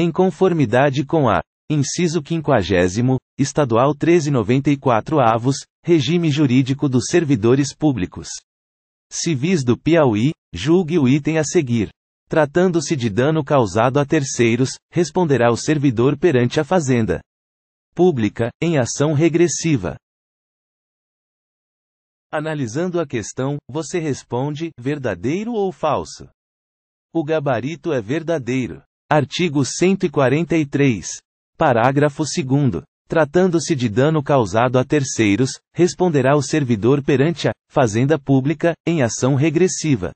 Em conformidade com a Inciso 50, Estadual 1394 Avos, Regime Jurídico dos Servidores Públicos. Civis do Piauí, julgue o item a seguir. Tratando-se de dano causado a terceiros, responderá o servidor perante a Fazenda Pública, em ação regressiva. Analisando a questão, você responde: verdadeiro ou falso? O gabarito é verdadeiro. Artigo 143. Parágrafo 2. Tratando-se de dano causado a terceiros, responderá o servidor perante a Fazenda Pública, em ação regressiva.